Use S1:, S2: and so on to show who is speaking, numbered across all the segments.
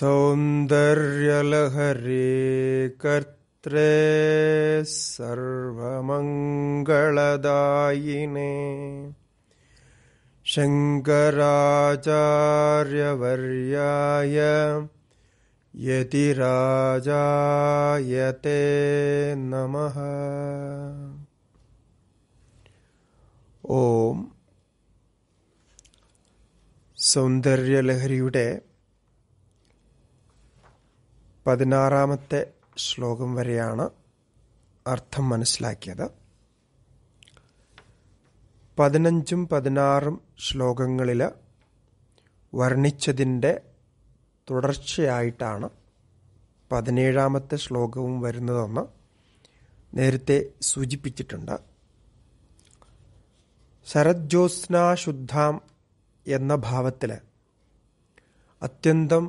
S1: सौन्दर्यलहरे कर्त्रे सर्वमङ्गलदायिने शङ्कराचार्यवर्याय यतिराजायते नमः ഓം സൗന്ദര്യലഹരിയുടെ പതിനാറാമത്തെ ശ്ലോകം വരെയാണ് അർത്ഥം മനസ്സിലാക്കിയത് പതിനഞ്ചും പതിനാറും ശ്ലോകങ്ങളിൽ വർണ്ണിച്ചതിൻ്റെ തുടർച്ചയായിട്ടാണ് പതിനേഴാമത്തെ ശ്ലോകവും വരുന്നതെന്ന് നേരത്തെ സൂചിപ്പിച്ചിട്ടുണ്ട് ശരജ്യോത്സ്നാശുദ്ധാം എന്ന ഭാവത്തിൽ അത്യന്തം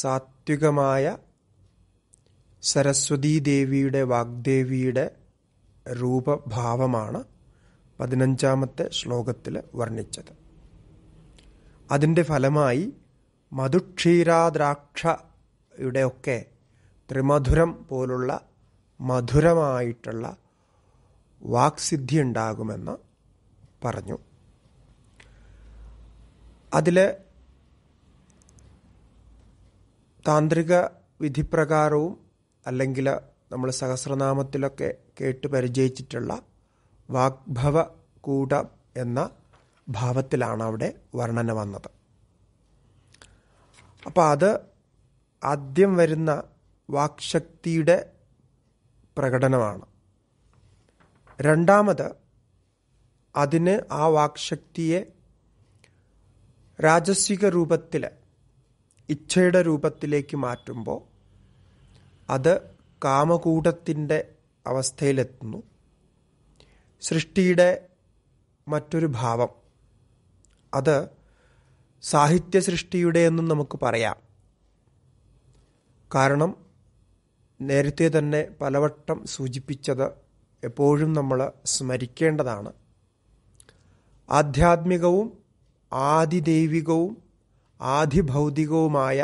S1: സാത്വികമായ സരസ്വതീദേവിയുടെ വാഗ്ദേവിയുടെ രൂപഭാവമാണ് പതിനഞ്ചാമത്തെ ശ്ലോകത്തിൽ വർണ്ണിച്ചത് അതിൻ്റെ ഫലമായി ഒക്കെ ത്രിമധുരം പോലുള്ള മധുരമായിട്ടുള്ള വാക്സിദ്ധി ഉണ്ടാകുമെന്ന് പറഞ്ഞു അതിൽ താന്ത്രിക വിധിപ്രകാരവും അല്ലെങ്കിൽ നമ്മൾ സഹസ്രനാമത്തിലൊക്കെ കേട്ട് പരിചയിച്ചിട്ടുള്ള വാഗ്ഭവ കൂട എന്ന ഭാവത്തിലാണ് അവിടെ വർണ്ണന വന്നത് അപ്പോൾ അത് ആദ്യം വരുന്ന വാക്ശക്തിയുടെ പ്രകടനമാണ് രണ്ടാമത് അതിന് ആ വാക്ശക്തിയെ രാജസ്വിക രൂപത്തിൽ ഇച്ഛയുടെ രൂപത്തിലേക്ക് മാറ്റുമ്പോൾ അത് കാമകൂടത്തിൻ്റെ അവസ്ഥയിലെത്തുന്നു സൃഷ്ടിയുടെ മറ്റൊരു ഭാവം അത് സാഹിത്യ സൃഷ്ടിയുടെ എന്നും നമുക്ക് പറയാം കാരണം നേരത്തെ തന്നെ പലവട്ടം സൂചിപ്പിച്ചത് എപ്പോഴും നമ്മൾ സ്മരിക്കേണ്ടതാണ് ആധ്യാത്മികവും ആദിദൈവികവും ആദിഭൗതികവുമായ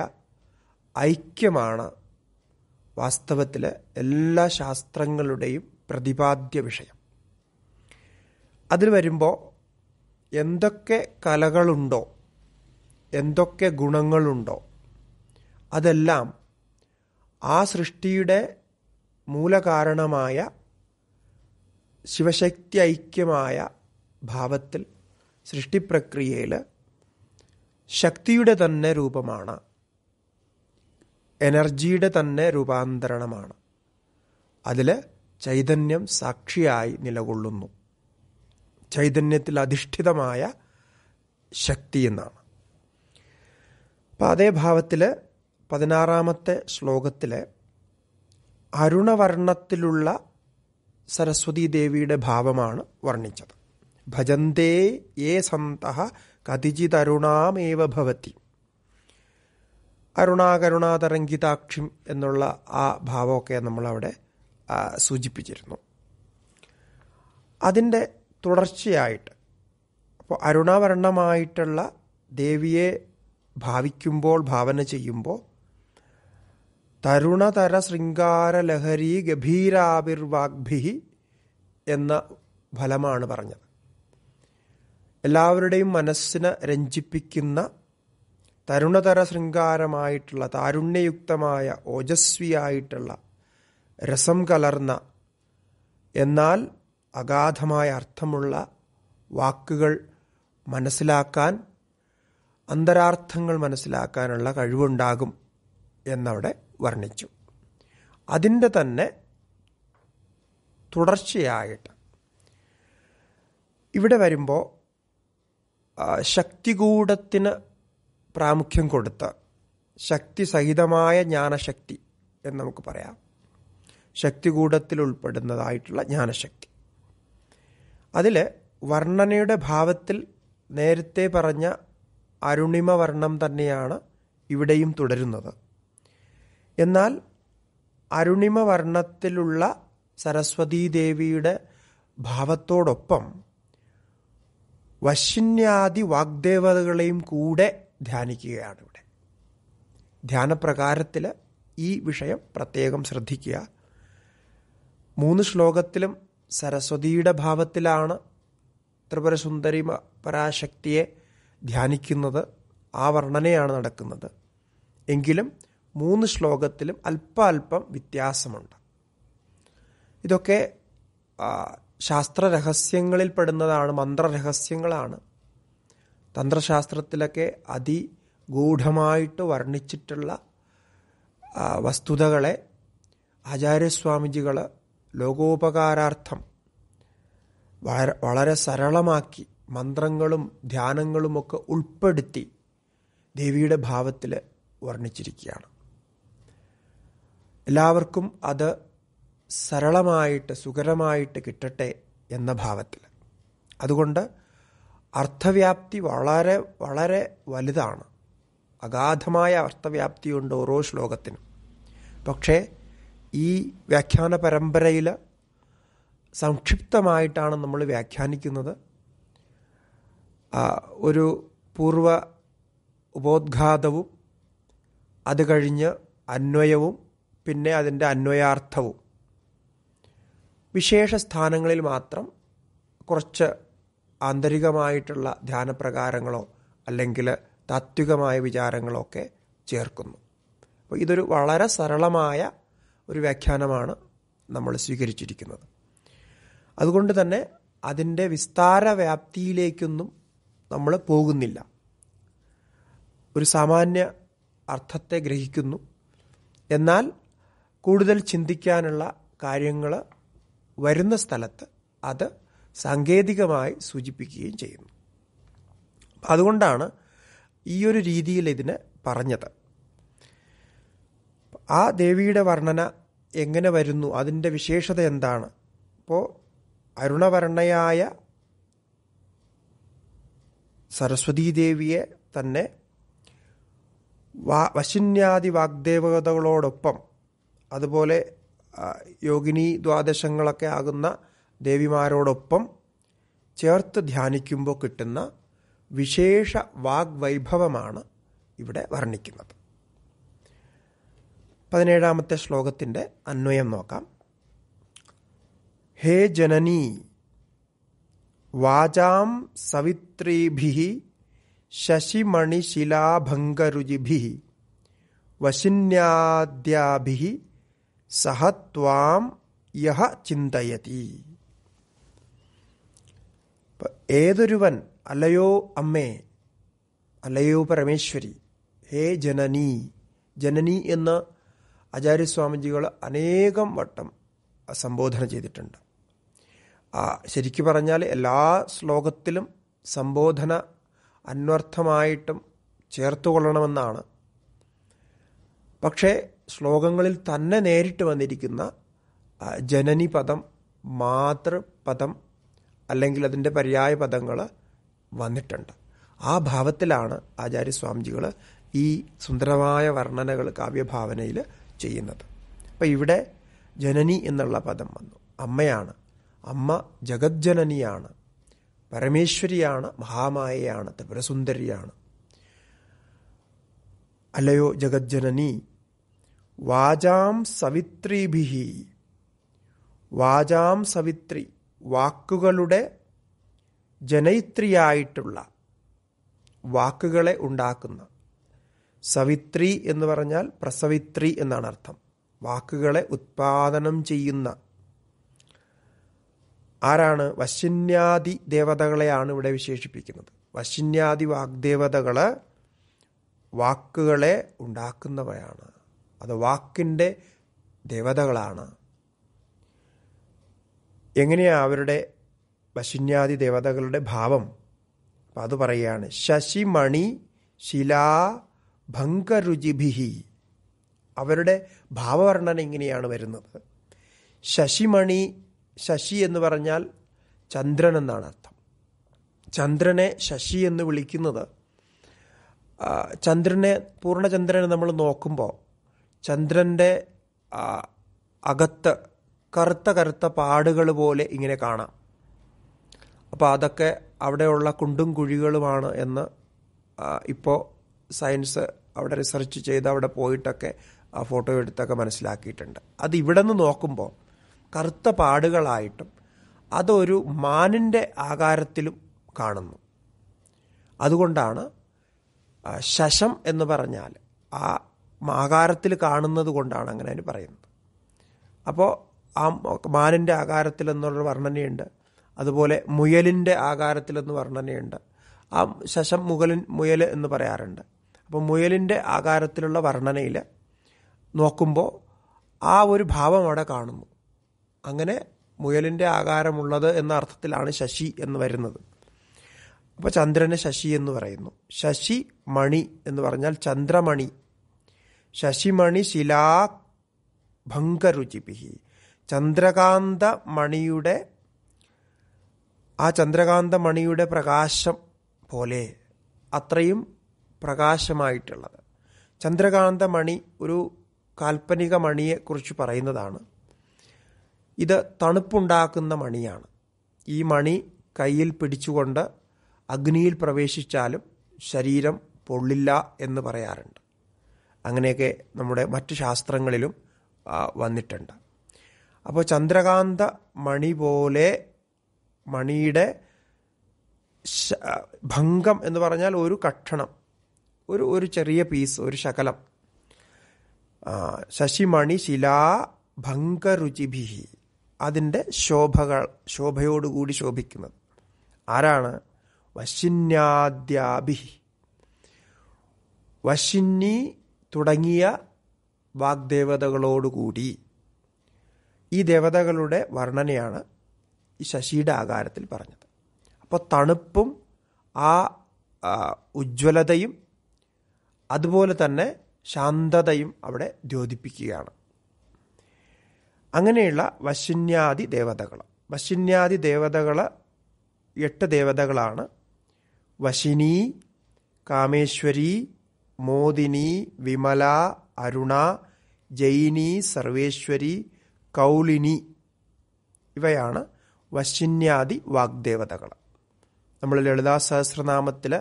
S1: ഐക്യമാണ് വാസ്തവത്തിൽ എല്ലാ ശാസ്ത്രങ്ങളുടെയും പ്രതിപാദ്യ വിഷയം അതിൽ വരുമ്പോൾ എന്തൊക്കെ കലകളുണ്ടോ എന്തൊക്കെ ഗുണങ്ങളുണ്ടോ അതെല്ലാം ആ സൃഷ്ടിയുടെ മൂലകാരണമായ ശിവശക്തി ഐക്യമായ ഭാവത്തിൽ സൃഷ്ടിപ്രക്രിയയിൽ ശക്തിയുടെ തന്നെ രൂപമാണ് എനർജിയുടെ തന്നെ രൂപാന്തരണമാണ് അതിൽ ചൈതന്യം സാക്ഷിയായി നിലകൊള്ളുന്നു ചൈതന്യത്തിൽ അധിഷ്ഠിതമായ ശക്തി എന്നാണ് അപ്പം അതേ ഭാവത്തിൽ പതിനാറാമത്തെ ശ്ലോകത്തിൽ അരുണവർണ്ണത്തിലുള്ള സരസ്വതീ ദേവിയുടെ ഭാവമാണ് വർണ്ണിച്ചത് ഭജന്തേ യേ സന്ത കതിചിതരുണാമേവ ഭവതി അരുണാകരുണാതരംഗിതാക്ഷിം എന്നുള്ള ആ ഭാവമൊക്കെ നമ്മളവിടെ സൂചിപ്പിച്ചിരുന്നു അതിൻ്റെ തുടർച്ചയായിട്ട് അപ്പോൾ അരുണാവരണമായിട്ടുള്ള ദേവിയെ ഭാവിക്കുമ്പോൾ ഭാവന ചെയ്യുമ്പോൾ തരുണതര ശൃംഗാരലഹരി ഗഭീരാവിർവാഗ്ഭി എന്ന ഫലമാണ് പറഞ്ഞത് എല്ലാവരുടെയും മനസ്സിനെ രഞ്ജിപ്പിക്കുന്ന തരുണതര ശൃംഗാരമായിട്ടുള്ള താരുണ്യയുക്തമായ ഓജസ്വിയായിട്ടുള്ള രസം കലർന്ന എന്നാൽ അഗാധമായ അർത്ഥമുള്ള വാക്കുകൾ മനസ്സിലാക്കാൻ അന്തരാർത്ഥങ്ങൾ മനസ്സിലാക്കാനുള്ള കഴിവുണ്ടാകും എന്നവിടെ വർണ്ണിച്ചു അതിൻ്റെ തന്നെ തുടർച്ചയായിട്ട് ഇവിടെ വരുമ്പോൾ ശക്തികൂടത്തിന് പ്രാമുഖ്യം കൊടുത്ത ശക്തി സഹിതമായ ജ്ഞാനശക്തി എന്ന് നമുക്ക് പറയാം ശക്തികൂടത്തിൽ ഉൾപ്പെടുന്നതായിട്ടുള്ള ജ്ഞാനശക്തി അതിൽ വർണ്ണനയുടെ ഭാവത്തിൽ നേരത്തെ പറഞ്ഞ അരുണിമ വർണ്ണം തന്നെയാണ് ഇവിടെയും തുടരുന്നത് എന്നാൽ അരുണിമ വർണ്ണത്തിലുള്ള സരസ്വതീദേവിയുടെ ഭാവത്തോടൊപ്പം വശിന്യാദി വാഗ്ദേവതകളെയും കൂടെ ധ്യാനിക്കുകയാണ് ഇവിടെ ധ്യാനപ്രകാരത്തിൽ ഈ വിഷയം പ്രത്യേകം ശ്രദ്ധിക്കുക മൂന്ന് ശ്ലോകത്തിലും സരസ്വതിയുടെ ഭാവത്തിലാണ് ത്രിപുരസുന്ദരി പരാശക്തിയെ ധ്യാനിക്കുന്നത് ആ വർണ്ണനയാണ് നടക്കുന്നത് എങ്കിലും മൂന്ന് ശ്ലോകത്തിലും അല്പാൽപ്പം വ്യത്യാസമുണ്ട് ഇതൊക്കെ ശാസ്ത്രരഹസ്യങ്ങളിൽ പെടുന്നതാണ് മന്ത്രരഹസ്യങ്ങളാണ് തന്ത്രശാസ്ത്രത്തിലൊക്കെ അതിഗൂഢമായിട്ട് വർണ്ണിച്ചിട്ടുള്ള വസ്തുതകളെ ആചാര്യസ്വാമിജികൾ ലോകോപകാരാർത്ഥം വളരെ സരളമാക്കി മന്ത്രങ്ങളും ധ്യാനങ്ങളുമൊക്കെ ഉൾപ്പെടുത്തി ദേവിയുടെ ഭാവത്തിൽ വർണ്ണിച്ചിരിക്കുകയാണ് എല്ലാവർക്കും അത് സരളമായിട്ട് സുഖരമായിട്ട് കിട്ടട്ടെ എന്ന ഭാവത്തിൽ അതുകൊണ്ട് അർത്ഥവ്യാപ്തി വളരെ വളരെ വലുതാണ് അഗാധമായ അർത്ഥവ്യാപ്തിയുണ്ട് ഓരോ ശ്ലോകത്തിനും പക്ഷേ ഈ വ്യാഖ്യാന പരമ്പരയിൽ സംക്ഷിപ്തമായിട്ടാണ് നമ്മൾ വ്യാഖ്യാനിക്കുന്നത് ഒരു പൂർവ ഉപോദ്ഘാതവും അത് കഴിഞ്ഞ് അന്വയവും പിന്നെ അതിൻ്റെ അന്വയാർത്ഥവും വിശേഷ സ്ഥാനങ്ങളിൽ മാത്രം കുറച്ച് ആന്തരികമായിട്ടുള്ള ധ്യാനപ്രകാരങ്ങളോ അല്ലെങ്കിൽ താത്വികമായ വിചാരങ്ങളോ ഒക്കെ ചേർക്കുന്നു അപ്പോൾ ഇതൊരു വളരെ സരളമായ ഒരു വ്യാഖ്യാനമാണ് നമ്മൾ സ്വീകരിച്ചിരിക്കുന്നത് അതുകൊണ്ട് തന്നെ അതിൻ്റെ വ്യാപ്തിയിലേക്കൊന്നും നമ്മൾ പോകുന്നില്ല ഒരു സാമാന്യ അർത്ഥത്തെ ഗ്രഹിക്കുന്നു എന്നാൽ കൂടുതൽ ചിന്തിക്കാനുള്ള കാര്യങ്ങൾ വരുന്ന സ്ഥലത്ത് അത് സാങ്കേതികമായി സൂചിപ്പിക്കുകയും ചെയ്യുന്നു അതുകൊണ്ടാണ് ഈ ഒരു രീതിയിൽ ഇതിനെ പറഞ്ഞത് ആ ദേവിയുടെ വർണ്ണന എങ്ങനെ വരുന്നു അതിൻ്റെ വിശേഷത എന്താണ് അപ്പോൾ അരുണവർണ്ണയായ ദേവിയെ തന്നെ വാ വശിന്യാദി വാഗ്ദേവതകളോടൊപ്പം അതുപോലെ യോഗിനി ദ്വാദശങ്ങളൊക്കെ ആകുന്ന ദേവിമാരോടൊപ്പം ചേർത്ത് ധ്യാനിക്കുമ്പോൾ കിട്ടുന്ന വിശേഷ വാഗ്വൈഭവമാണ് ഇവിടെ വർണ്ണിക്കുന്നത് പതിനേഴാമത്തെ ശ്ലോകത്തിൻ്റെ അന്വയം നോക്കാം ഹേ ജനനീ വാചാം സവിത്രീഭി ശശിമണിശിലാഭംഗരുചിഭി വശിന്യാദ്യാഭി സഹത്വാം യഹ ചിന്തയതി ഏതൊരുവൻ അല്ലയോ അമ്മേ അല്ലയോ പരമേശ്വരി ഹേ ജനനി ജനനി എന്ന് ആചാര്യസ്വാമിജികൾ അനേകം വട്ടം സംബോധന ചെയ്തിട്ടുണ്ട് ആ ശരിക്കു പറഞ്ഞാൽ എല്ലാ ശ്ലോകത്തിലും സംബോധന അന്വർത്ഥമായിട്ടും ചേർത്തുകൊള്ളണമെന്നാണ് പക്ഷേ ശ്ലോകങ്ങളിൽ തന്നെ നേരിട്ട് വന്നിരിക്കുന്ന ജനനി പദം മാതൃപദം അല്ലെങ്കിൽ അതിൻ്റെ പര്യായ പദങ്ങൾ വന്നിട്ടുണ്ട് ആ ഭാവത്തിലാണ് ആചാര്യസ്വാമിജികൾ ഈ സുന്ദരമായ വർണ്ണനകൾ കാവ്യഭാവനയിൽ ചെയ്യുന്നത് അപ്പം ഇവിടെ ജനനി എന്നുള്ള പദം വന്നു അമ്മയാണ് അമ്മ ജഗജ്ജനനിയാണ് പരമേശ്വരിയാണ് മഹാമായയാണ് ത്രിപുരസുന്ദരിയാണ് അല്ലയോ ജഗജ്ജനനി വാചാം സവിത്രിഭി വാചാം സവിത്രി വാക്കുകളുടെ ജനയിത്രിയായിട്ടുള്ള വാക്കുകളെ ഉണ്ടാക്കുന്ന സവിത്രി എന്ന് പറഞ്ഞാൽ പ്രസവിത്രി എന്നാണ് അർത്ഥം വാക്കുകളെ ഉത്പാദനം ചെയ്യുന്ന ആരാണ് വശിന്യാദി ദേവതകളെയാണ് ഇവിടെ വിശേഷിപ്പിക്കുന്നത് വശിന്യാദി വാഗ്ദേവതകള് വാക്കുകളെ ഉണ്ടാക്കുന്നവയാണ് അത് വാക്കിൻ്റെ ദേവതകളാണ് എങ്ങനെയാണ് അവരുടെ വശിന്യാദി ദേവതകളുടെ ഭാവം അപ്പം അത് പറയുകയാണ് ശശിമണി ശിലാ ഭംഗരുചിഭിഹി അവരുടെ ഭാവവർണ്ണന ഇങ്ങനെയാണ് വരുന്നത് ശശിമണി ശശി എന്ന് പറഞ്ഞാൽ ചന്ദ്രൻ എന്നാണ് അർത്ഥം ചന്ദ്രനെ ശശി എന്ന് വിളിക്കുന്നത് ചന്ദ്രനെ പൂർണ്ണചന്ദ്രനെ നമ്മൾ നോക്കുമ്പോൾ ചന്ദ്രൻ്റെ അകത്ത് കറുത്ത കറുത്ത പാടുകൾ പോലെ ഇങ്ങനെ കാണാം അപ്പോൾ അതൊക്കെ അവിടെയുള്ള കുണ്ടും കുഴികളുമാണ് എന്ന് ഇപ്പോൾ സയൻസ് അവിടെ റിസർച്ച് ചെയ്ത് അവിടെ പോയിട്ടൊക്കെ ആ ഫോട്ടോ എടുത്തൊക്കെ മനസ്സിലാക്കിയിട്ടുണ്ട് അത് ഇവിടെ നിന്ന് നോക്കുമ്പോൾ കറുത്ത പാടുകളായിട്ടും അതൊരു മാനിൻ്റെ ആകാരത്തിലും കാണുന്നു അതുകൊണ്ടാണ് ശശം എന്ന് പറഞ്ഞാൽ ആ ആകാരത്തിൽ കാണുന്നത് കൊണ്ടാണ് അങ്ങനെ പറയുന്നത് അപ്പോൾ ആ മാനിൻ്റെ ആകാരത്തിൽ എന്നുള്ള വർണ്ണനയുണ്ട് അതുപോലെ മുയലിൻ്റെ ആകാരത്തിലെന്ന് വർണ്ണനയുണ്ട് ആ ശശം മുകലിൻ മുയൽ എന്ന് പറയാറുണ്ട് അപ്പോൾ മുയലിൻ്റെ ആകാരത്തിലുള്ള വർണ്ണനയിൽ നോക്കുമ്പോൾ ആ ഒരു ഭാവം അവിടെ കാണുന്നു അങ്ങനെ മുയലിൻ്റെ ആകാരമുള്ളത് എന്ന അർത്ഥത്തിലാണ് ശശി എന്ന് വരുന്നത് അപ്പോൾ ചന്ദ്രനെ ശശി എന്ന് പറയുന്നു ശശി മണി എന്ന് പറഞ്ഞാൽ ചന്ദ്രമണി ശശിമണി ശിലാ ഭംഗരുചിപിഹി ചന്ദ്രകാന്ത മണിയുടെ ആ ചന്ദ്രകാന്ത മണിയുടെ പ്രകാശം പോലെ അത്രയും പ്രകാശമായിട്ടുള്ളത് ചന്ദ്രകാന്ത മണി ഒരു കാൽപ്പനിക മണിയെക്കുറിച്ച് പറയുന്നതാണ് ഇത് തണുപ്പുണ്ടാക്കുന്ന മണിയാണ് ഈ മണി കയ്യിൽ പിടിച്ചുകൊണ്ട് അഗ്നിയിൽ പ്രവേശിച്ചാലും ശരീരം പൊള്ളില്ല എന്ന് പറയാറുണ്ട് അങ്ങനെയൊക്കെ നമ്മുടെ മറ്റ് ശാസ്ത്രങ്ങളിലും വന്നിട്ടുണ്ട് അപ്പോൾ ചന്ദ്രകാന്ത മണി പോലെ മണിയുടെ ഭംഗം എന്ന് പറഞ്ഞാൽ ഒരു കഷണം ഒരു ഒരു ചെറിയ പീസ് ഒരു ശകലം ശശിമണി ശിലാ ഭംഗരുചിഭിഹി അതിൻ്റെ ശോഭകൾ ശോഭയോടുകൂടി ശോഭിക്കുന്നത് ആരാണ് വശിന്യാദ്യാഭിഹി വശിന്നി തുടങ്ങിയ വാഗ്ദേവതകളോടുകൂടി ഈ ദേവതകളുടെ വർണ്ണനയാണ് ഈ ശശിയുടെ ആകാരത്തിൽ പറഞ്ഞത് അപ്പോൾ തണുപ്പും ആ ഉജ്ജ്വലതയും അതുപോലെ തന്നെ ശാന്തതയും അവിടെ ദ്യോതിപ്പിക്കുകയാണ് അങ്ങനെയുള്ള വശിന്യാദി ദേവതകൾ വശിന്യാദി ദേവതകൾ എട്ട് ദേവതകളാണ് വശിനി കാമേശ്വരി മോദിനി വിമല അരുണ ജൈനി സർവേശ്വരി കൗലിനി ഇവയാണ് വശിന്യാദി വാഗ്ദേവതകൾ നമ്മൾ ലളിതാ സഹസ്രനാമത്തിൽ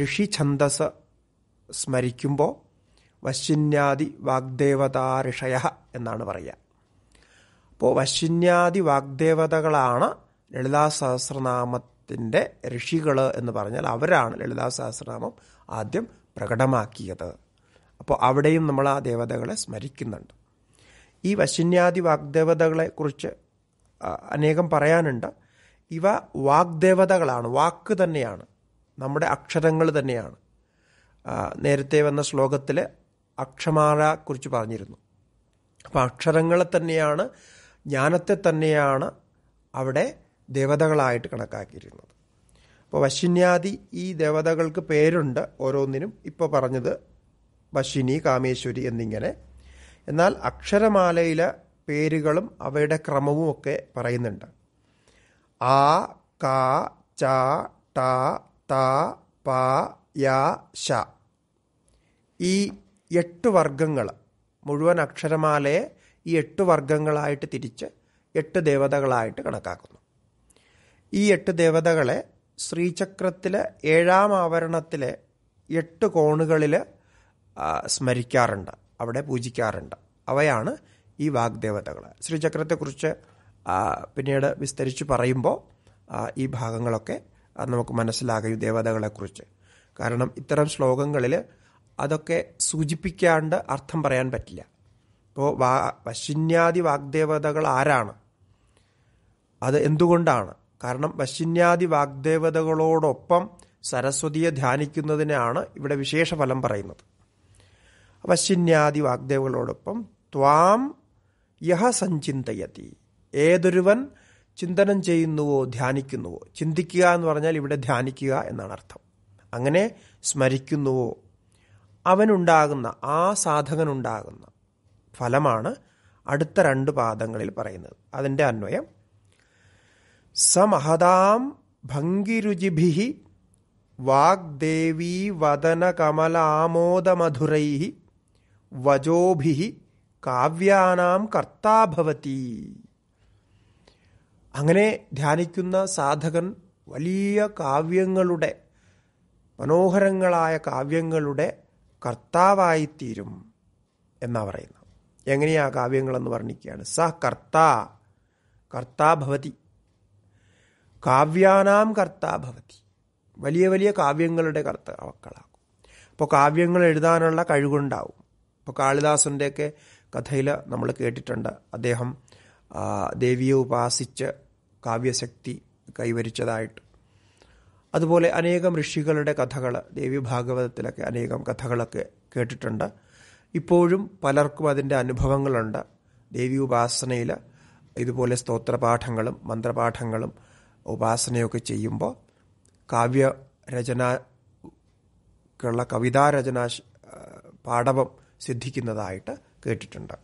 S1: ഋഷി ഛന്ദസ് സ്മരിക്കുമ്പോൾ വശിന്യാദി വാഗ്ദേവതാ ഋഷയ എന്നാണ് പറയുക അപ്പോൾ വശിന്യാദി വാഗ്ദേവതകളാണ് ലളിതാ സഹസ്രനാമത്തിൻ്റെ ഋഷികൾ എന്ന് പറഞ്ഞാൽ അവരാണ് ലളിതാ സഹസ്രനാമം ആദ്യം പ്രകടമാക്കിയത് അപ്പോൾ അവിടെയും നമ്മൾ ആ ദേവതകളെ സ്മരിക്കുന്നുണ്ട് ഈ വശന്യാദി വാഗ്ദേവതകളെക്കുറിച്ച് അനേകം പറയാനുണ്ട് ഇവ വാഗ്ദേവതകളാണ് വാക്ക് തന്നെയാണ് നമ്മുടെ അക്ഷരങ്ങൾ തന്നെയാണ് നേരത്തെ വന്ന ശ്ലോകത്തിൽ അക്ഷമാരെക്കുറിച്ച് പറഞ്ഞിരുന്നു അപ്പോൾ അക്ഷരങ്ങളെ തന്നെയാണ് ജ്ഞാനത്തെ തന്നെയാണ് അവിടെ ദേവതകളായിട്ട് കണക്കാക്കിയിരുന്നത് അപ്പോൾ വശിന്യാദി ഈ ദേവതകൾക്ക് പേരുണ്ട് ഓരോന്നിനും ഇപ്പോൾ പറഞ്ഞത് വശിനി കാമേശ്വരി എന്നിങ്ങനെ എന്നാൽ അക്ഷരമാലയിലെ പേരുകളും അവയുടെ ക്രമവും ഒക്കെ പറയുന്നുണ്ട് ആ ക ച ട ത പ യ ശ ഈ എട്ട് വർഗങ്ങൾ മുഴുവൻ അക്ഷരമാലയെ ഈ എട്ട് വർഗങ്ങളായിട്ട് തിരിച്ച് എട്ട് ദേവതകളായിട്ട് കണക്കാക്കുന്നു ഈ എട്ട് ദേവതകളെ ശ്രീചക്രത്തിലെ ഏഴാം ആവരണത്തിലെ എട്ട് കോണുകളിൽ സ്മരിക്കാറുണ്ട് അവിടെ പൂജിക്കാറുണ്ട് അവയാണ് ഈ വാഗ്ദേവതകൾ ശ്രീചക്രത്തെക്കുറിച്ച് പിന്നീട് വിസ്തരിച്ച് പറയുമ്പോൾ ഈ ഭാഗങ്ങളൊക്കെ നമുക്ക് മനസ്സിലാകും ദേവതകളെക്കുറിച്ച് കാരണം ഇത്തരം ശ്ലോകങ്ങളിൽ അതൊക്കെ സൂചിപ്പിക്കാണ്ട് അർത്ഥം പറയാൻ പറ്റില്ല ഇപ്പോൾ വാ വശിന്യാദി വാഗ്ദേവതകൾ ആരാണ് അത് എന്തുകൊണ്ടാണ് കാരണം വശിന്യാദി വാഗ്ദേവതകളോടൊപ്പം സരസ്വതിയെ ധ്യാനിക്കുന്നതിനാണ് ഇവിടെ വിശേഷ ഫലം പറയുന്നത് വശ്യന്യാദി വാഗ്ദേവുകളോടൊപ്പം ത്വാം യഹ സഞ്ചിന്തയതി ഏതൊരുവൻ ചിന്തനം ചെയ്യുന്നുവോ ധ്യാനിക്കുന്നുവോ ചിന്തിക്കുക എന്ന് പറഞ്ഞാൽ ഇവിടെ ധ്യാനിക്കുക എന്നാണ് അർത്ഥം അങ്ങനെ സ്മരിക്കുന്നുവോ അവനുണ്ടാകുന്ന ആ സാധകനുണ്ടാകുന്ന ഫലമാണ് അടുത്ത രണ്ട് പാദങ്ങളിൽ പറയുന്നത് അതിൻ്റെ അന്വയം സമഹതാം ഭംഗിരുചിഭി വാഗ്ദേവീ വദന കമലാമോദമധുരൈ വജോഭിഹി കാവ്യാനാം കർത്താഭവതി അങ്ങനെ ധ്യാനിക്കുന്ന സാധകൻ വലിയ കാവ്യങ്ങളുടെ മനോഹരങ്ങളായ കാവ്യങ്ങളുടെ കർത്താവായിത്തീരും എന്നാ പറയുന്നത് എങ്ങനെയാ കാവ്യങ്ങളെന്ന് വർണ്ണിക്കുകയാണ് സ കർത്താ കർത്താഭവതി കാവ്യാനാം കർത്താഭവതി വലിയ വലിയ കാവ്യങ്ങളുടെ കർത്താക്കളാകും അപ്പോൾ കാവ്യങ്ങൾ എഴുതാനുള്ള കഴിവുണ്ടാവും ഇപ്പോൾ കാളിദാസൻ്റെയൊക്കെ കഥയിൽ നമ്മൾ കേട്ടിട്ടുണ്ട് അദ്ദേഹം ദേവിയെ ഉപാസിച്ച് കാവ്യശക്തി കൈവരിച്ചതായിട്ട് അതുപോലെ അനേകം ഋഷികളുടെ കഥകൾ ദേവി ഭാഗവതത്തിലൊക്കെ അനേകം കഥകളൊക്കെ കേട്ടിട്ടുണ്ട് ഇപ്പോഴും പലർക്കും അതിൻ്റെ അനുഭവങ്ങളുണ്ട് ദേവി ഉപാസനയിൽ ഇതുപോലെ സ്തോത്രപാഠങ്ങളും മന്ത്രപാഠങ്ങളും ഉപാസനയൊക്കെ ചെയ്യുമ്പോൾ കാവ്യരചന കവിതാരചന പാഠവം സിദ്ധിക്കുന്നതായിട്ട് കേട്ടിട്ടുണ്ട്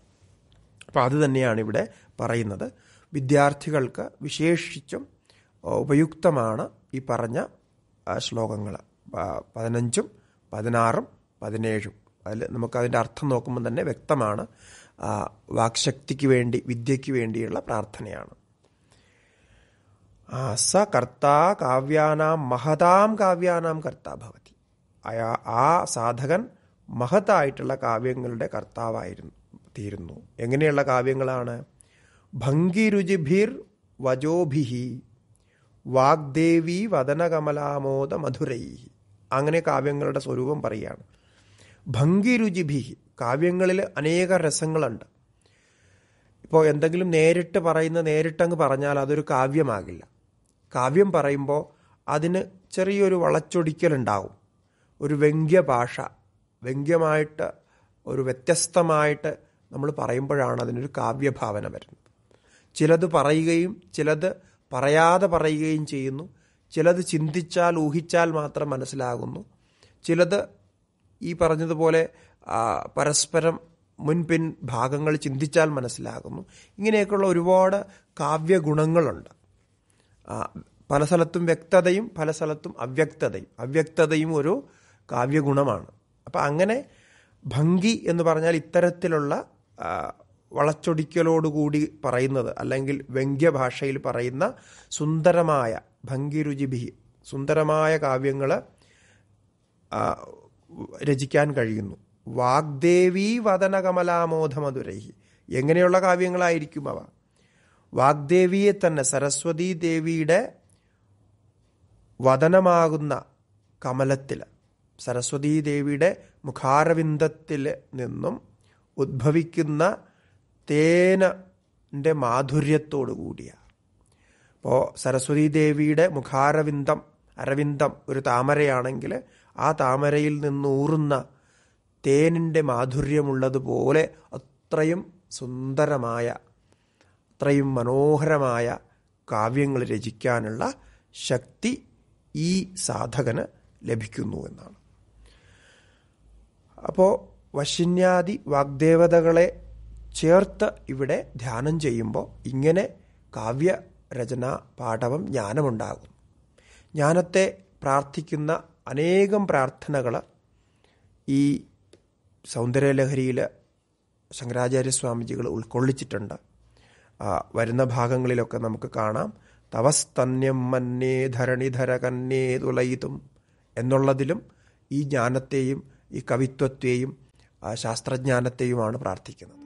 S1: അപ്പോൾ അത് തന്നെയാണ് ഇവിടെ പറയുന്നത് വിദ്യാർത്ഥികൾക്ക് വിശേഷിച്ചും ഉപയുക്തമാണ് ഈ പറഞ്ഞ ശ്ലോകങ്ങൾ പതിനഞ്ചും പതിനാറും പതിനേഴും അതിൽ നമുക്കതിൻ്റെ അർത്ഥം നോക്കുമ്പോൾ തന്നെ വ്യക്തമാണ് വാക്ശക്തിക്ക് വേണ്ടി വിദ്യയ്ക്ക് വേണ്ടിയുള്ള പ്രാർത്ഥനയാണ് സ കർത്ത കാവ്യാനാം മഹതാം കാവ്യാനാം കർത്താ ഭവതി ആ സാധകൻ മഹത്തായിട്ടുള്ള കാവ്യങ്ങളുടെ കർത്താവായിരുന്നു തീരുന്നു എങ്ങനെയുള്ള കാവ്യങ്ങളാണ് ഭംഗിരുചിഭിർ വജോഭിഹി വാഗ്ദേവി വദനകമലാമോദ മധുരൈ അങ്ങനെ കാവ്യങ്ങളുടെ സ്വരൂപം പറയുകയാണ് ഭംഗിരുചിഭിഹി കാവ്യങ്ങളിൽ അനേക രസങ്ങളുണ്ട് ഇപ്പോൾ എന്തെങ്കിലും നേരിട്ട് പറയുന്ന നേരിട്ടങ്ങ് പറഞ്ഞാൽ അതൊരു കാവ്യമാകില്ല കാവ്യം പറയുമ്പോൾ അതിന് ചെറിയൊരു വളച്ചൊടിക്കലുണ്ടാവും ഒരു വ്യംഗ്യ ഭാഷ വ്യംഗ്യമായിട്ട് ഒരു വ്യത്യസ്തമായിട്ട് നമ്മൾ പറയുമ്പോഴാണ് അതിനൊരു കാവ്യഭാവന വരുന്നത് ചിലത് പറയുകയും ചിലത് പറയാതെ പറയുകയും ചെയ്യുന്നു ചിലത് ചിന്തിച്ചാൽ ഊഹിച്ചാൽ മാത്രം മനസ്സിലാകുന്നു ചിലത് ഈ പറഞ്ഞതുപോലെ പരസ്പരം മുൻപിൻ ഭാഗങ്ങൾ ചിന്തിച്ചാൽ മനസ്സിലാകുന്നു ഇങ്ങനെയൊക്കെയുള്ള ഒരുപാട് കാവ്യഗുണങ്ങളുണ്ട് പല സ്ഥലത്തും വ്യക്തതയും പല സ്ഥലത്തും അവ്യക്തതയും അവ്യക്തതയും ഒരു കാവ്യഗുണമാണ് അപ്പം അങ്ങനെ ഭംഗി എന്ന് പറഞ്ഞാൽ ഇത്തരത്തിലുള്ള വളച്ചൊടിക്കലോടുകൂടി പറയുന്നത് അല്ലെങ്കിൽ വ്യംഗ്യഭാഷയിൽ പറയുന്ന സുന്ദരമായ ഭംഗിരുചിഭി സുന്ദരമായ കാവ്യങ്ങൾ രചിക്കാൻ കഴിയുന്നു വാഗ്ദേവി വദനകമലാമോധമധുരൈഹി എങ്ങനെയുള്ള കാവ്യങ്ങളായിരിക്കും അവ വാഗ്ദേവിയെ തന്നെ സരസ്വതീ ദേവിയുടെ വദനമാകുന്ന കമലത്തിൽ സരസ്വതീദേവിയുടെ മുഖാരവിന്ദത്തിൽ നിന്നും ഉദ്ഭവിക്കുന്ന തേനൻ്റെ മാധുര്യത്തോടു കൂടിയ അപ്പോൾ സരസ്വതീദേവിയുടെ മുഖാരവിന്ദം അരവിന്ദം ഒരു താമരയാണെങ്കിൽ ആ താമരയിൽ നിന്നൂറുന്ന തേനിൻ്റെ മാധുര്യമുള്ളതുപോലെ അത്രയും സുന്ദരമായ അത്രയും മനോഹരമായ കാവ്യങ്ങൾ രചിക്കാനുള്ള ശക്തി ഈ സാധകന് ലഭിക്കുന്നു എന്നാണ് അപ്പോൾ വശിന്യാദി വാഗ്ദേവതകളെ ചേർത്ത് ഇവിടെ ധ്യാനം ചെയ്യുമ്പോൾ ഇങ്ങനെ കാവ്യ രചന പാഠവും ജ്ഞാനമുണ്ടാകും ജ്ഞാനത്തെ പ്രാർത്ഥിക്കുന്ന അനേകം പ്രാർത്ഥനകൾ ഈ സൗന്ദര്യലഹരിയിൽ ശങ്കരാചാര്യസ്വാമിജികൾ ഉൾക്കൊള്ളിച്ചിട്ടുണ്ട് വരുന്ന ഭാഗങ്ങളിലൊക്കെ നമുക്ക് കാണാം തവസ്തന്യം മന്നേ ധരണിധര കന്നേ തുലയിതും എന്നുള്ളതിലും ഈ ജ്ഞാനത്തെയും ഈ കവിത്വത്തെയും ശാസ്ത്രജ്ഞാനത്തെയുമാണ് പ്രാർത്ഥിക്കുന്നത്